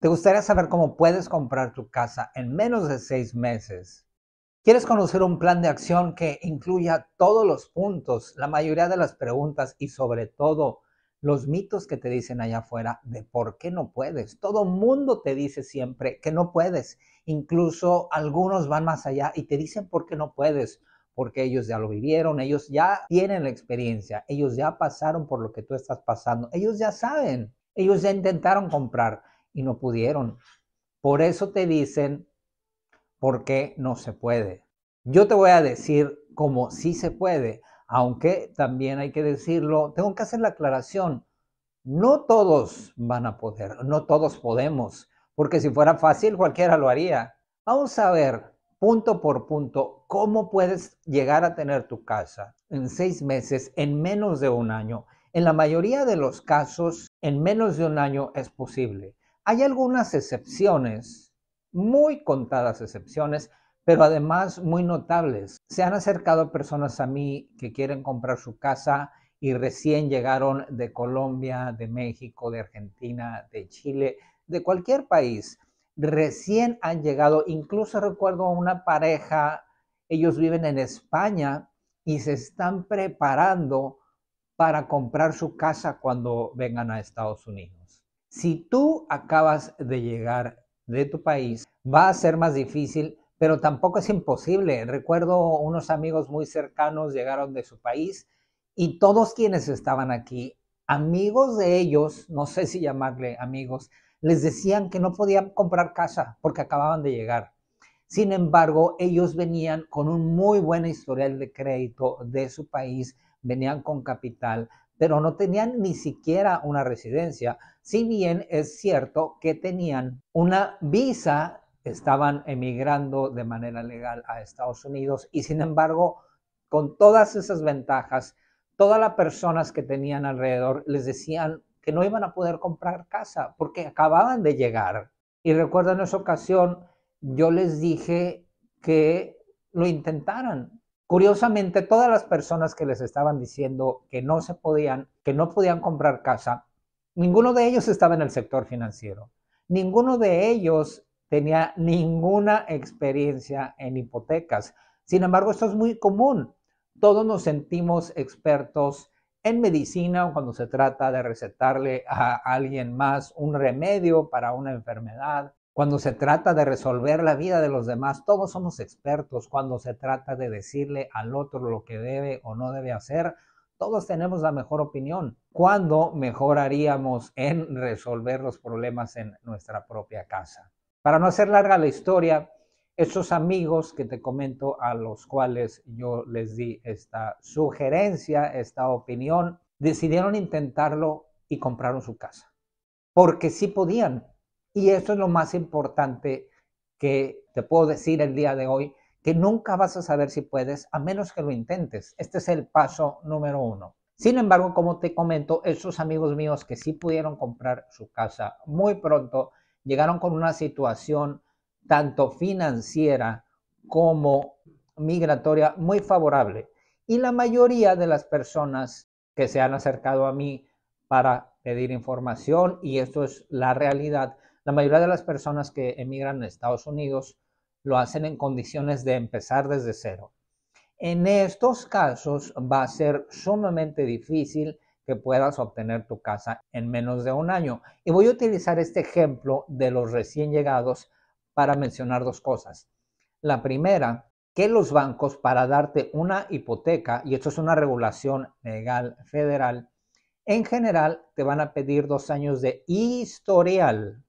¿Te gustaría saber cómo puedes comprar tu casa en menos de seis meses? ¿Quieres conocer un plan de acción que incluya todos los puntos, la mayoría de las preguntas y sobre todo los mitos que te dicen allá afuera de por qué no puedes? Todo mundo te dice siempre que no puedes. Incluso algunos van más allá y te dicen por qué no puedes, porque ellos ya lo vivieron, ellos ya tienen la experiencia, ellos ya pasaron por lo que tú estás pasando, ellos ya saben, ellos ya intentaron comprar y no pudieron. Por eso te dicen por qué no se puede. Yo te voy a decir cómo sí se puede, aunque también hay que decirlo, tengo que hacer la aclaración, no todos van a poder, no todos podemos, porque si fuera fácil cualquiera lo haría. Vamos a ver punto por punto cómo puedes llegar a tener tu casa en seis meses, en menos de un año. En la mayoría de los casos, en menos de un año es posible. Hay algunas excepciones, muy contadas excepciones, pero además muy notables. Se han acercado personas a mí que quieren comprar su casa y recién llegaron de Colombia, de México, de Argentina, de Chile, de cualquier país. Recién han llegado, incluso recuerdo a una pareja, ellos viven en España y se están preparando para comprar su casa cuando vengan a Estados Unidos. Si tú acabas de llegar de tu país, va a ser más difícil, pero tampoco es imposible. Recuerdo unos amigos muy cercanos llegaron de su país y todos quienes estaban aquí, amigos de ellos, no sé si llamarle amigos, les decían que no podían comprar casa porque acababan de llegar. Sin embargo, ellos venían con un muy buen historial de crédito de su país, venían con capital, pero no tenían ni siquiera una residencia, si bien es cierto que tenían una visa, estaban emigrando de manera legal a Estados Unidos y sin embargo, con todas esas ventajas, todas las personas que tenían alrededor les decían que no iban a poder comprar casa porque acababan de llegar. Y recuerdo en esa ocasión, yo les dije que lo intentaran, Curiosamente, todas las personas que les estaban diciendo que no se podían, que no podían comprar casa, ninguno de ellos estaba en el sector financiero. Ninguno de ellos tenía ninguna experiencia en hipotecas. Sin embargo, esto es muy común. Todos nos sentimos expertos en medicina o cuando se trata de recetarle a alguien más un remedio para una enfermedad cuando se trata de resolver la vida de los demás, todos somos expertos. Cuando se trata de decirle al otro lo que debe o no debe hacer, todos tenemos la mejor opinión. ¿Cuándo mejoraríamos en resolver los problemas en nuestra propia casa? Para no hacer larga la historia, esos amigos que te comento a los cuales yo les di esta sugerencia, esta opinión, decidieron intentarlo y compraron su casa. Porque sí podían, y eso es lo más importante que te puedo decir el día de hoy, que nunca vas a saber si puedes a menos que lo intentes. Este es el paso número uno. Sin embargo, como te comento, esos amigos míos que sí pudieron comprar su casa muy pronto, llegaron con una situación tanto financiera como migratoria muy favorable. Y la mayoría de las personas que se han acercado a mí para pedir información, y esto es la realidad, la mayoría de las personas que emigran a Estados Unidos lo hacen en condiciones de empezar desde cero. En estos casos va a ser sumamente difícil que puedas obtener tu casa en menos de un año. Y voy a utilizar este ejemplo de los recién llegados para mencionar dos cosas. La primera, que los bancos para darte una hipoteca, y esto es una regulación legal federal, en general te van a pedir dos años de historial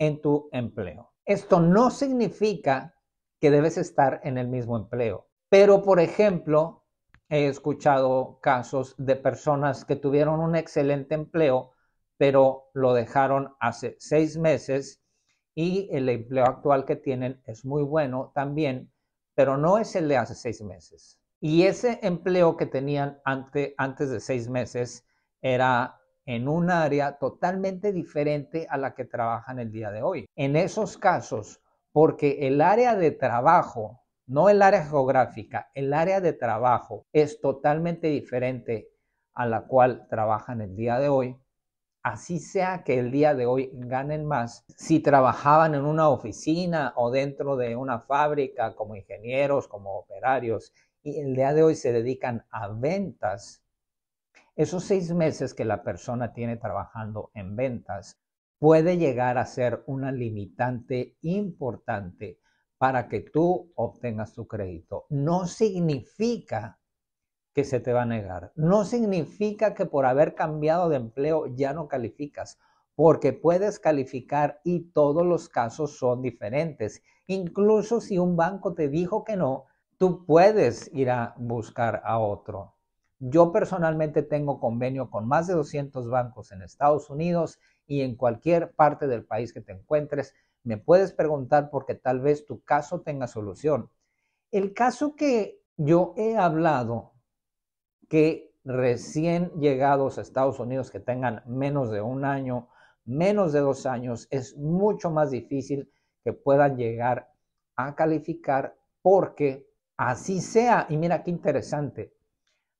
en tu empleo. Esto no significa que debes estar en el mismo empleo, pero por ejemplo, he escuchado casos de personas que tuvieron un excelente empleo, pero lo dejaron hace seis meses y el empleo actual que tienen es muy bueno también, pero no es el de hace seis meses. Y ese empleo que tenían antes de seis meses era en un área totalmente diferente a la que trabajan el día de hoy. En esos casos, porque el área de trabajo, no el área geográfica, el área de trabajo es totalmente diferente a la cual trabajan el día de hoy, así sea que el día de hoy ganen más, si trabajaban en una oficina o dentro de una fábrica como ingenieros, como operarios, y el día de hoy se dedican a ventas, esos seis meses que la persona tiene trabajando en ventas puede llegar a ser una limitante importante para que tú obtengas tu crédito. No significa que se te va a negar. No significa que por haber cambiado de empleo ya no calificas, porque puedes calificar y todos los casos son diferentes. Incluso si un banco te dijo que no, tú puedes ir a buscar a otro. Yo personalmente tengo convenio con más de 200 bancos en Estados Unidos y en cualquier parte del país que te encuentres. Me puedes preguntar porque tal vez tu caso tenga solución. El caso que yo he hablado, que recién llegados a Estados Unidos que tengan menos de un año, menos de dos años, es mucho más difícil que puedan llegar a calificar porque así sea. Y mira qué interesante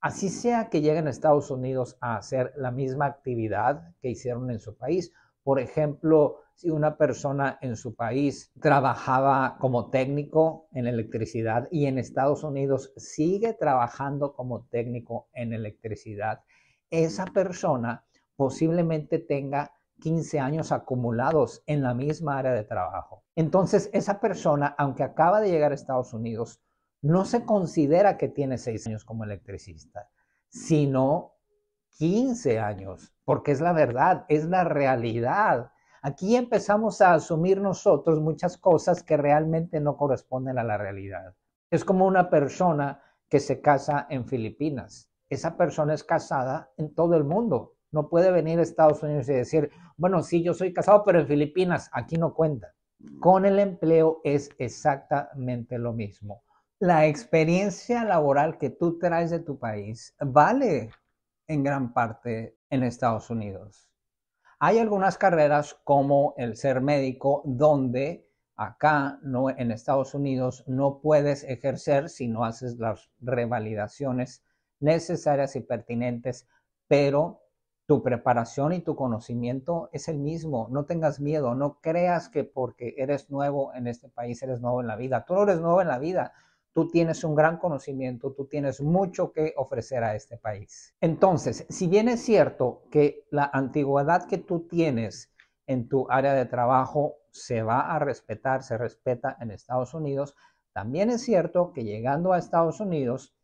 Así sea que lleguen a Estados Unidos a hacer la misma actividad que hicieron en su país. Por ejemplo, si una persona en su país trabajaba como técnico en electricidad y en Estados Unidos sigue trabajando como técnico en electricidad, esa persona posiblemente tenga 15 años acumulados en la misma área de trabajo. Entonces, esa persona, aunque acaba de llegar a Estados Unidos, no se considera que tiene seis años como electricista, sino quince años, porque es la verdad, es la realidad. Aquí empezamos a asumir nosotros muchas cosas que realmente no corresponden a la realidad. Es como una persona que se casa en Filipinas. Esa persona es casada en todo el mundo. No puede venir a Estados Unidos y decir, bueno, sí, yo soy casado, pero en Filipinas, aquí no cuenta. Con el empleo es exactamente lo mismo la experiencia laboral que tú traes de tu país vale en gran parte en Estados Unidos. Hay algunas carreras como el ser médico donde acá no, en Estados Unidos no puedes ejercer si no haces las revalidaciones necesarias y pertinentes, pero tu preparación y tu conocimiento es el mismo. No tengas miedo, no creas que porque eres nuevo en este país, eres nuevo en la vida. Tú no eres nuevo en la vida. Tú tienes un gran conocimiento, tú tienes mucho que ofrecer a este país. Entonces, si bien es cierto que la antigüedad que tú tienes en tu área de trabajo se va a respetar, se respeta en Estados Unidos, también es cierto que llegando a Estados Unidos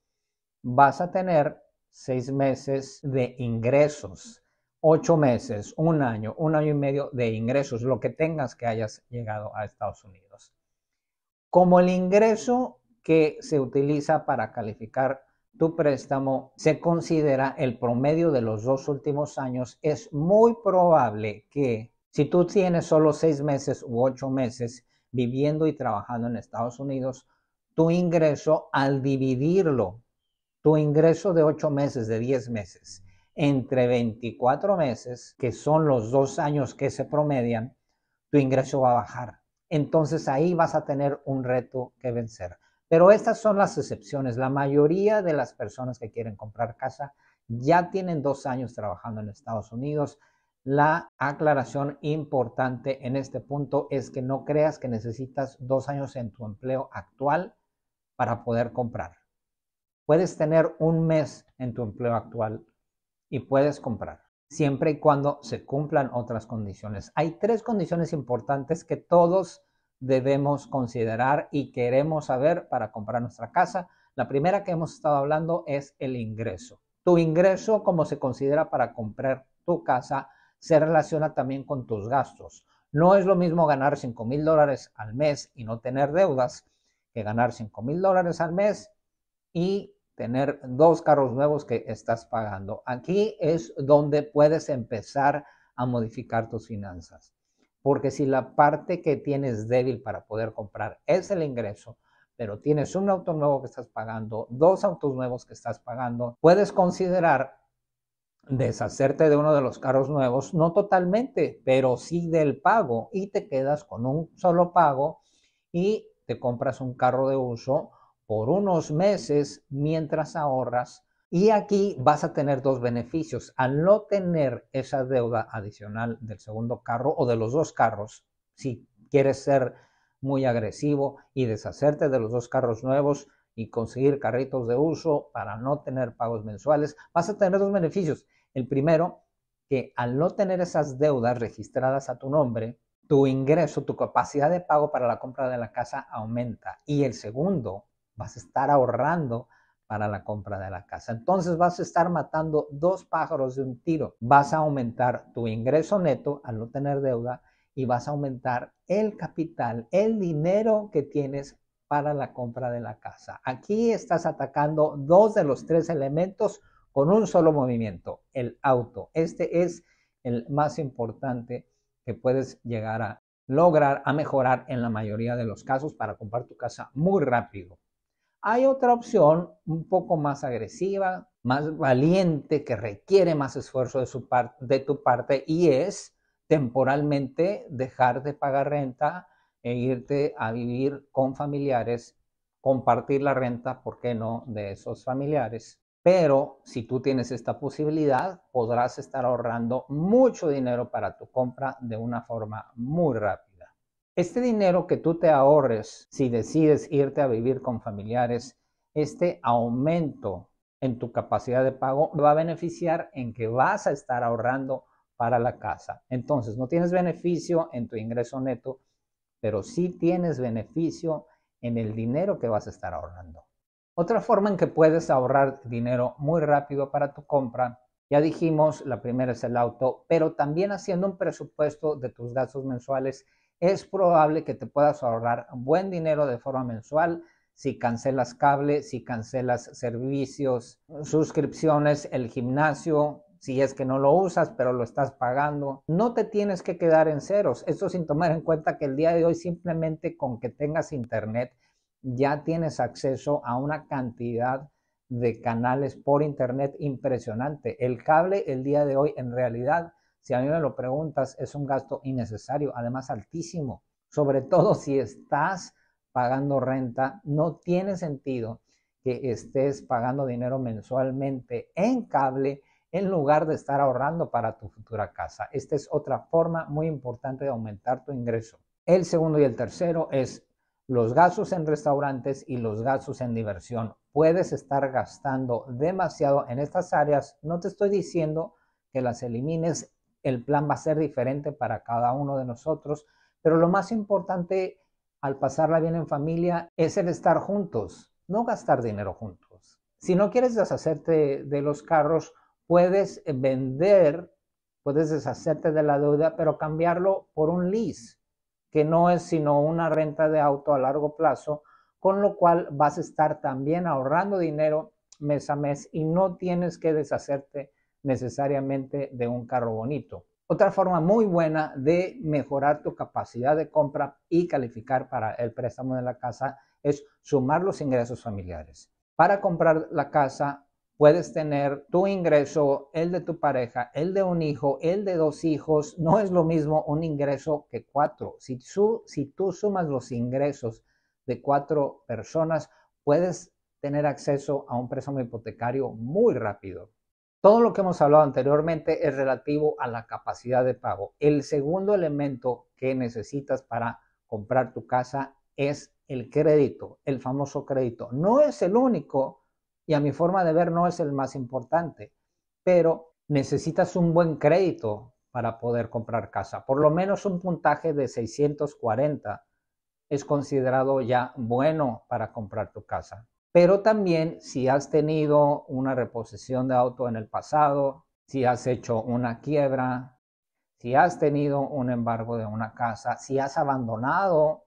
vas a tener seis meses de ingresos, ocho meses, un año, un año y medio de ingresos, lo que tengas que hayas llegado a Estados Unidos. Como el ingreso que se utiliza para calificar tu préstamo, se considera el promedio de los dos últimos años, es muy probable que si tú tienes solo seis meses u ocho meses viviendo y trabajando en Estados Unidos, tu ingreso al dividirlo, tu ingreso de ocho meses, de diez meses, entre 24 meses, que son los dos años que se promedian, tu ingreso va a bajar. Entonces ahí vas a tener un reto que vencer. Pero estas son las excepciones. La mayoría de las personas que quieren comprar casa ya tienen dos años trabajando en Estados Unidos. La aclaración importante en este punto es que no creas que necesitas dos años en tu empleo actual para poder comprar. Puedes tener un mes en tu empleo actual y puedes comprar, siempre y cuando se cumplan otras condiciones. Hay tres condiciones importantes que todos debemos considerar y queremos saber para comprar nuestra casa. La primera que hemos estado hablando es el ingreso. Tu ingreso, como se considera para comprar tu casa, se relaciona también con tus gastos. No es lo mismo ganar $5,000 mil dólares al mes y no tener deudas que ganar $5,000 mil dólares al mes y tener dos carros nuevos que estás pagando. Aquí es donde puedes empezar a modificar tus finanzas. Porque si la parte que tienes débil para poder comprar es el ingreso, pero tienes un auto nuevo que estás pagando, dos autos nuevos que estás pagando, puedes considerar deshacerte de uno de los carros nuevos, no totalmente, pero sí del pago y te quedas con un solo pago y te compras un carro de uso por unos meses mientras ahorras y aquí vas a tener dos beneficios. Al no tener esa deuda adicional del segundo carro o de los dos carros, si quieres ser muy agresivo y deshacerte de los dos carros nuevos y conseguir carritos de uso para no tener pagos mensuales, vas a tener dos beneficios. El primero, que al no tener esas deudas registradas a tu nombre, tu ingreso, tu capacidad de pago para la compra de la casa aumenta. Y el segundo, vas a estar ahorrando para la compra de la casa. Entonces vas a estar matando dos pájaros de un tiro. Vas a aumentar tu ingreso neto al no tener deuda y vas a aumentar el capital, el dinero que tienes para la compra de la casa. Aquí estás atacando dos de los tres elementos con un solo movimiento, el auto. Este es el más importante que puedes llegar a lograr, a mejorar en la mayoría de los casos para comprar tu casa muy rápido. Hay otra opción un poco más agresiva, más valiente, que requiere más esfuerzo de, su tu parte y es temporalmente dejar de pagar renta e irte a vivir con familiares, compartir la renta, ¿por qué no?, de esos familiares. Pero si tú tienes esta posibilidad, podrás estar ahorrando mucho dinero para tu compra de una forma muy rápida. Este dinero que tú te ahorres si decides irte a vivir con familiares, este aumento en tu capacidad de pago va a beneficiar en que vas a estar ahorrando para la casa. Entonces, no tienes beneficio en tu ingreso neto, pero sí tienes beneficio en el dinero que vas a estar ahorrando. Otra forma en que puedes ahorrar dinero muy rápido para tu compra, ya dijimos, la primera es el auto, pero también haciendo un presupuesto de tus gastos mensuales es probable que te puedas ahorrar buen dinero de forma mensual si cancelas cable, si cancelas servicios, suscripciones, el gimnasio, si es que no lo usas, pero lo estás pagando. No te tienes que quedar en ceros. Esto sin tomar en cuenta que el día de hoy simplemente con que tengas internet ya tienes acceso a una cantidad de canales por internet impresionante. El cable el día de hoy en realidad si a mí me lo preguntas, es un gasto innecesario, además altísimo, sobre todo si estás pagando renta, no tiene sentido que estés pagando dinero mensualmente en cable en lugar de estar ahorrando para tu futura casa. Esta es otra forma muy importante de aumentar tu ingreso. El segundo y el tercero es los gastos en restaurantes y los gastos en diversión. Puedes estar gastando demasiado en estas áreas. No te estoy diciendo que las elimines el plan va a ser diferente para cada uno de nosotros, pero lo más importante al pasarla bien en familia es el estar juntos, no gastar dinero juntos. Si no quieres deshacerte de los carros, puedes vender, puedes deshacerte de la deuda, pero cambiarlo por un lease, que no es sino una renta de auto a largo plazo, con lo cual vas a estar también ahorrando dinero mes a mes y no tienes que deshacerte necesariamente de un carro bonito. Otra forma muy buena de mejorar tu capacidad de compra y calificar para el préstamo de la casa es sumar los ingresos familiares. Para comprar la casa puedes tener tu ingreso, el de tu pareja, el de un hijo, el de dos hijos. No es lo mismo un ingreso que cuatro. Si, tú sumas los ingresos de cuatro personas, puedes tener acceso a un préstamo hipotecario muy rápido. Todo lo que hemos hablado anteriormente es relativo a la capacidad de pago. El segundo elemento que necesitas para comprar tu casa es el crédito, el famoso crédito. No es el único y a mi forma de ver no es el más importante, pero necesitas un buen crédito para poder comprar casa. Por lo menos un puntaje de 640 es considerado ya bueno para comprar tu casa pero también si has tenido una reposición de auto en el pasado, si has hecho una quiebra, si has tenido un embargo de una casa, si has abandonado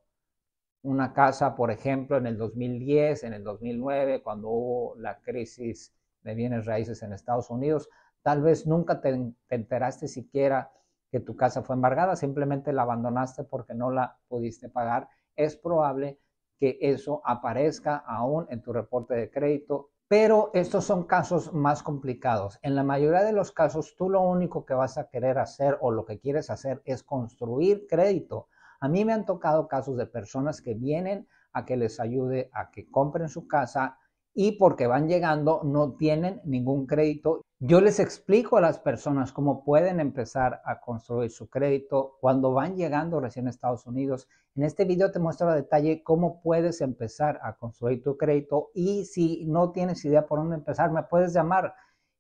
una casa, por ejemplo, en el 2010, en el 2009, cuando hubo la crisis de bienes raíces en Estados Unidos, tal vez nunca te enteraste siquiera que tu casa fue embargada, simplemente la abandonaste porque no la pudiste pagar, es probable que eso aparezca aún en tu reporte de crédito. Pero estos son casos más complicados. En la mayoría de los casos, tú lo único que vas a querer hacer o lo que quieres hacer es construir crédito. A mí me han tocado casos de personas que vienen a que les ayude a que compren su casa y porque van llegando no tienen ningún crédito yo les explico a las personas cómo pueden empezar a construir su crédito cuando van llegando recién a Estados Unidos. En este video te muestro a detalle cómo puedes empezar a construir tu crédito y si no tienes idea por dónde empezar, me puedes llamar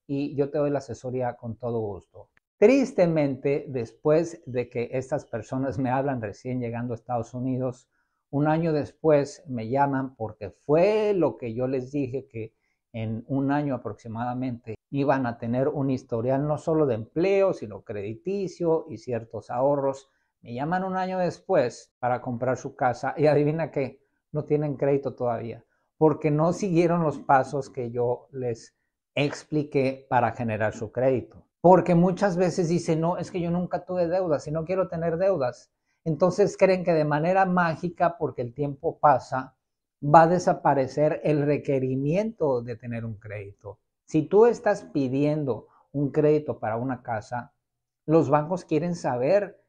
y yo te doy la asesoría con todo gusto. Tristemente, después de que estas personas me hablan recién llegando a Estados Unidos, un año después me llaman porque fue lo que yo les dije que en un año aproximadamente iban a tener un historial no solo de empleo, sino crediticio y ciertos ahorros. Me llaman un año después para comprar su casa y adivina qué, no tienen crédito todavía, porque no siguieron los pasos que yo les expliqué para generar su crédito. Porque muchas veces dicen, no, es que yo nunca tuve deudas y no quiero tener deudas. Entonces creen que de manera mágica, porque el tiempo pasa, va a desaparecer el requerimiento de tener un crédito. Si tú estás pidiendo un crédito para una casa, los bancos quieren saber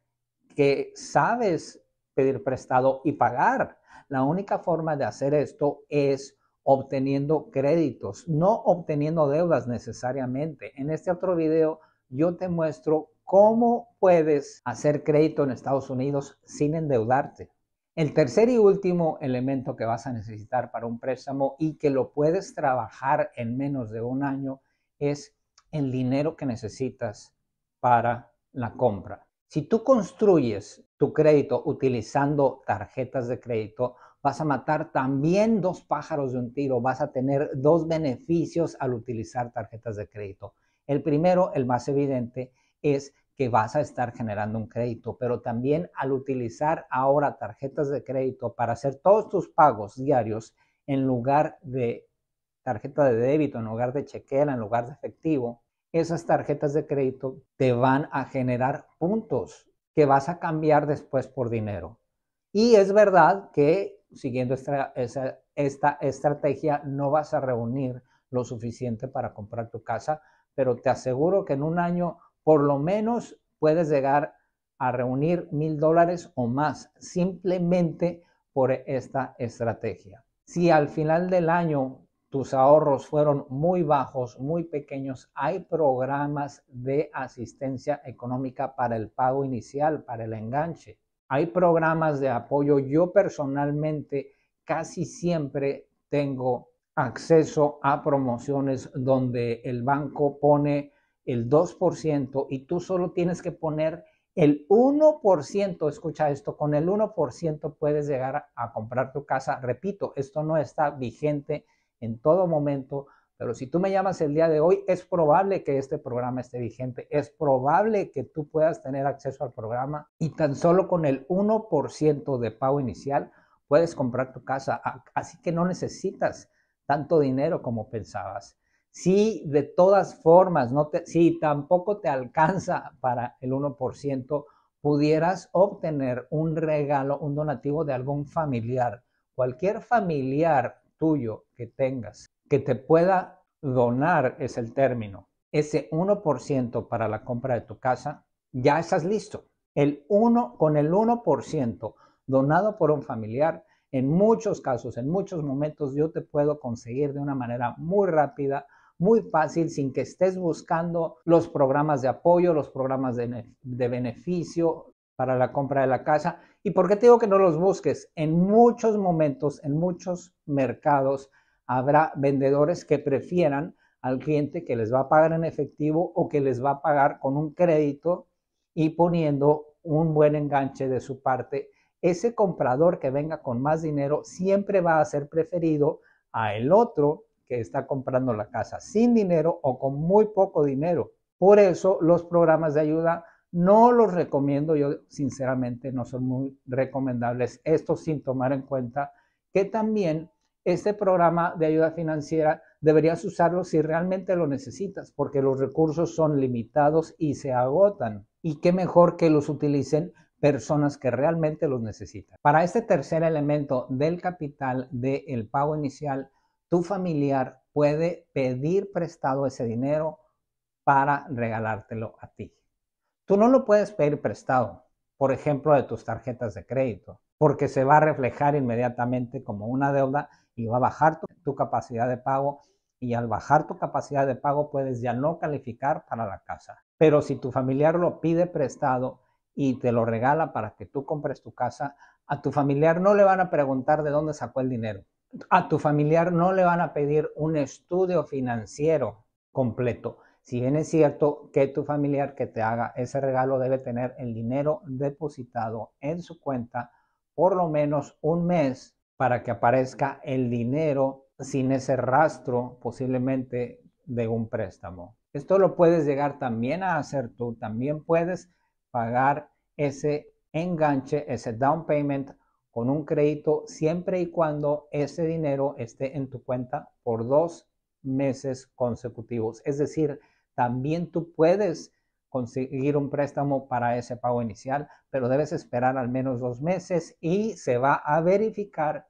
que sabes pedir prestado y pagar. La única forma de hacer esto es obteniendo créditos, no obteniendo deudas necesariamente. En este otro video yo te muestro cómo puedes hacer crédito en Estados Unidos sin endeudarte. El tercer y último elemento que vas a necesitar para un préstamo y que lo puedes trabajar en menos de un año es el dinero que necesitas para la compra. Si tú construyes tu crédito utilizando tarjetas de crédito, vas a matar también dos pájaros de un tiro, vas a tener dos beneficios al utilizar tarjetas de crédito. El primero, el más evidente, es que vas a estar generando un crédito, pero también al utilizar ahora tarjetas de crédito para hacer todos tus pagos diarios en lugar de tarjeta de débito, en lugar de chequera, en lugar de efectivo, esas tarjetas de crédito te van a generar puntos que vas a cambiar después por dinero. Y es verdad que siguiendo esta, esta estrategia no vas a reunir lo suficiente para comprar tu casa, pero te aseguro que en un año por lo menos puedes llegar a reunir mil dólares o más simplemente por esta estrategia. Si al final del año tus ahorros fueron muy bajos, muy pequeños, hay programas de asistencia económica para el pago inicial, para el enganche. Hay programas de apoyo. Yo personalmente casi siempre tengo acceso a promociones donde el banco pone el 2% y tú solo tienes que poner el 1%, escucha esto, con el 1% puedes llegar a comprar tu casa. Repito, esto no está vigente en todo momento, pero si tú me llamas el día de hoy, es probable que este programa esté vigente, es probable que tú puedas tener acceso al programa y tan solo con el 1% de pago inicial puedes comprar tu casa. Así que no necesitas tanto dinero como pensabas. Si de todas formas, no te, si tampoco te alcanza para el 1%, pudieras obtener un regalo, un donativo de algún familiar, cualquier familiar tuyo que tengas, que te pueda donar, es el término, ese 1% para la compra de tu casa, ya estás listo. El uno con el 1% donado por un familiar, en muchos casos, en muchos momentos, yo te puedo conseguir de una manera muy rápida muy fácil sin que estés buscando los programas de apoyo, los programas de, beneficio para la compra de la casa. ¿Y por qué te digo que no los busques? En muchos momentos, en muchos mercados, habrá vendedores que prefieran al cliente que les va a pagar en efectivo o que les va a pagar con un crédito y poniendo un buen enganche de su parte. Ese comprador que venga con más dinero siempre va a ser preferido a el otro que está comprando la casa, sin dinero o con muy poco dinero. Por eso los programas de ayuda no los recomiendo, yo sinceramente no son muy recomendables, esto sin tomar en cuenta que también este programa de ayuda financiera deberías usarlo si realmente lo necesitas, porque los recursos son limitados y se agotan. Y qué mejor que los utilicen personas que realmente los necesitan. Para este tercer elemento del capital del el pago inicial, tu familiar puede pedir prestado ese dinero para regalártelo a ti. Tú no lo puedes pedir prestado, por ejemplo, de tus tarjetas de crédito, porque se va a reflejar inmediatamente como una deuda y va a bajar tu, capacidad de pago y al bajar tu capacidad de pago puedes ya no calificar para la casa. Pero si tu familiar lo pide prestado y te lo regala para que tú compres tu casa, a tu familiar no le van a preguntar de dónde sacó el dinero a tu familiar no le van a pedir un estudio financiero completo. Si bien es cierto que tu familiar que te haga ese regalo debe tener el dinero depositado en su cuenta por lo menos un mes para que aparezca el dinero sin ese rastro posiblemente de un préstamo. Esto lo puedes llegar también a hacer tú, también puedes pagar ese enganche, ese down payment con un crédito siempre y cuando ese dinero esté en tu cuenta por dos meses consecutivos. Es decir, también tú puedes conseguir un préstamo para ese pago inicial, pero debes esperar al menos dos meses y se va a verificar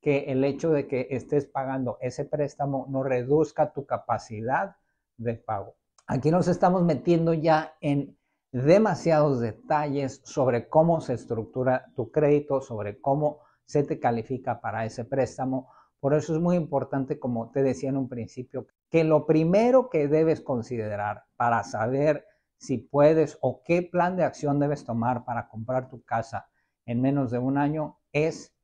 que el hecho de que estés pagando ese préstamo no reduzca tu capacidad de pago. Aquí nos estamos metiendo ya en demasiados detalles sobre cómo se estructura tu crédito, sobre cómo se te califica para ese préstamo. Por eso es muy importante, como te decía en un principio, que lo primero que debes considerar para saber si puedes o qué plan de acción debes tomar para comprar tu casa en menos de un año es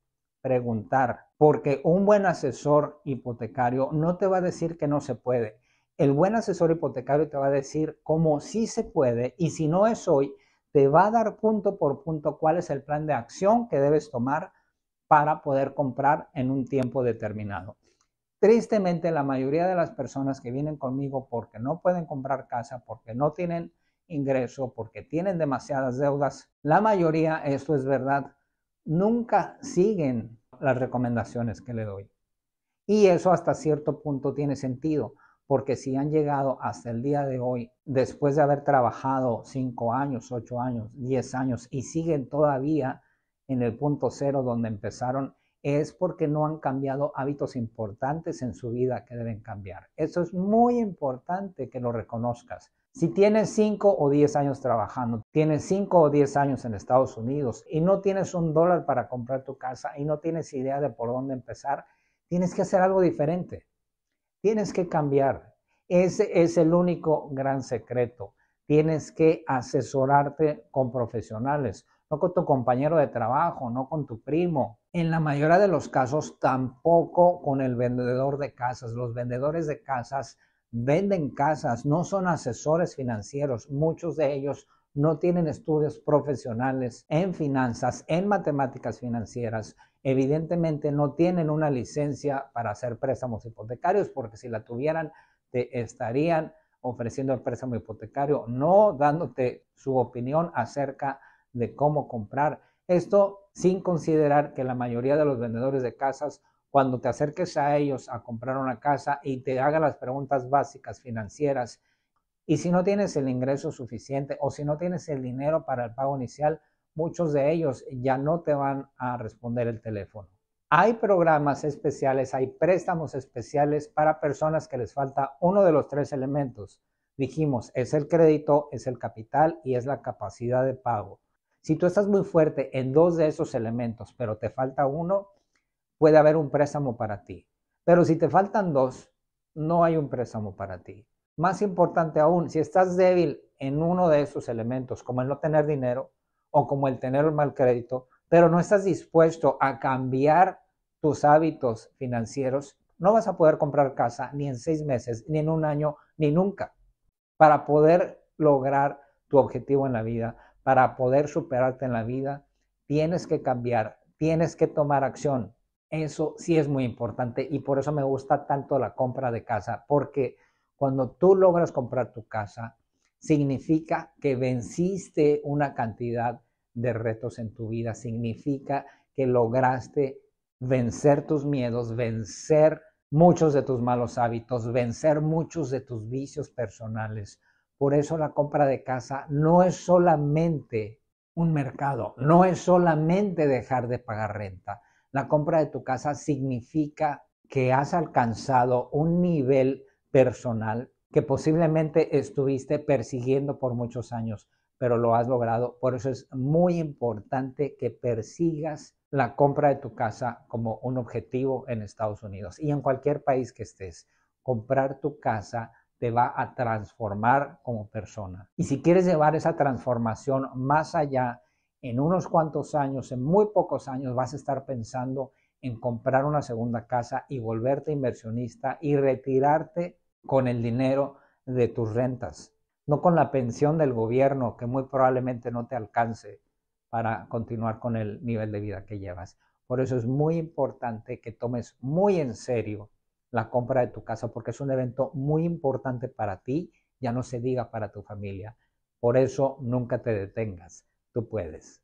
preguntar, porque un buen asesor hipotecario no te va a decir que no se puede, el buen asesor hipotecario te va a decir cómo sí se puede y si no es hoy, te va a dar punto por punto cuál es el plan de acción que debes tomar para poder comprar en un tiempo determinado. Tristemente, la mayoría de las personas que vienen conmigo porque no pueden comprar casa, porque no tienen ingreso, porque tienen demasiadas deudas, la mayoría, esto es verdad, nunca siguen las recomendaciones que le doy. Y eso hasta cierto punto tiene sentido, porque si han llegado hasta el día de hoy, después de haber trabajado 5 años, 8 años, 10 años y siguen todavía en el punto cero donde empezaron, es porque no han cambiado hábitos importantes en su vida que deben cambiar. Eso es muy importante que lo reconozcas. Si tienes 5 o 10 años trabajando, tienes 5 o 10 años en Estados Unidos y no tienes un dólar para comprar tu casa y no tienes idea de por dónde empezar, tienes que hacer algo diferente. Tienes que cambiar. Ese es el único gran secreto. Tienes que asesorarte con profesionales, no con tu compañero de trabajo, no con tu primo. En la mayoría de los casos tampoco con el vendedor de casas. Los vendedores de casas venden casas, no son asesores financieros. Muchos de ellos no tienen estudios profesionales en finanzas, en matemáticas financieras, evidentemente no tienen una licencia para hacer préstamos hipotecarios, porque si la tuvieran, te estarían ofreciendo el préstamo hipotecario, no dándote su opinión acerca de cómo comprar. Esto sin considerar que la mayoría de los vendedores de casas, cuando te acerques a ellos a comprar una casa y te hagan las preguntas básicas financieras, y si no tienes el ingreso suficiente o si no tienes el dinero para el pago inicial, muchos de ellos ya no te van a responder el teléfono. Hay programas especiales, hay préstamos especiales para personas que les falta uno de los tres elementos. Dijimos, es el crédito, es el capital y es la capacidad de pago. Si tú estás muy fuerte en dos de esos elementos, pero te falta uno, puede haber un préstamo para ti. Pero si te faltan dos, no hay un préstamo para ti. Más importante aún, si estás débil en uno de esos elementos, como el no tener dinero, o como el tener un mal crédito, pero no estás dispuesto a cambiar tus hábitos financieros, no vas a poder comprar casa ni en seis meses, ni en un año, ni nunca, para poder lograr tu objetivo en la vida, para poder superarte en la vida, tienes que cambiar, tienes que tomar acción. Eso sí es muy importante y por eso me gusta tanto la compra de casa, porque cuando tú logras comprar tu casa, significa que venciste una cantidad de retos en tu vida, significa que lograste vencer tus miedos, vencer muchos de tus malos hábitos, vencer muchos de tus vicios personales. Por eso la compra de casa no es solamente un mercado, no es solamente dejar de pagar renta. La compra de tu casa significa que has alcanzado un nivel personal que posiblemente estuviste persiguiendo por muchos años, pero lo has logrado. Por eso es muy importante que persigas la compra de tu casa como un objetivo en Estados Unidos y en cualquier país que estés. Comprar tu casa te va a transformar como persona. Y si quieres llevar esa transformación más allá, en unos cuantos años, en muy pocos años, vas a estar pensando en comprar una segunda casa y volverte inversionista y retirarte con el dinero de tus rentas, no con la pensión del gobierno que muy probablemente no te alcance para continuar con el nivel de vida que llevas. Por eso es muy importante que tomes muy en serio la compra de tu casa porque es un evento muy importante para ti, ya no se diga para tu familia. Por eso nunca te detengas, tú puedes.